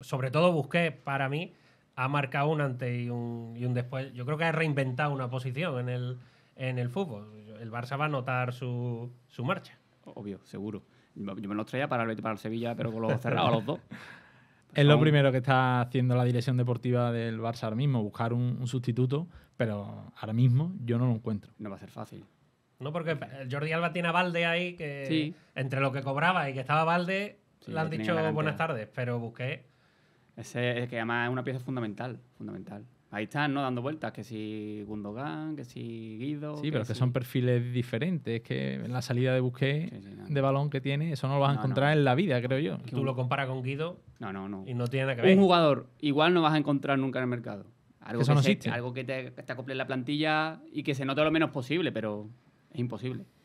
sobre todo Busqué, para mí, ha marcado un antes y un, y un después. Yo creo que ha reinventado una posición en el, en el fútbol. El Barça va a notar su, su marcha. Obvio, seguro. Yo me lo traía para el, para Sevilla, pero con los cerrados los dos. Es lo primero que está haciendo la dirección deportiva del Barça ahora mismo, buscar un, sustituto, pero ahora mismo yo no lo encuentro. No va a ser fácil. No, porque Jordi Alba tiene a Valde ahí, que entre lo que cobraba y que estaba Valde, le han dicho buenas tardes, pero busqué es que además es una pieza fundamental, fundamental. Ahí están, ¿no? Dando vueltas, que si Gundogan, que si Guido. Sí, pero que son perfiles diferentes. que en la salida de Busquets, de balón que tiene, eso no lo vas a encontrar en la vida, creo yo. Tú lo comparas con Guido. No, no, no. Y no tiene nada que ver. Un jugador igual no vas a encontrar nunca en el mercado. Algo que, algo que te, te acople en la plantilla y que se note lo menos posible, pero es imposible.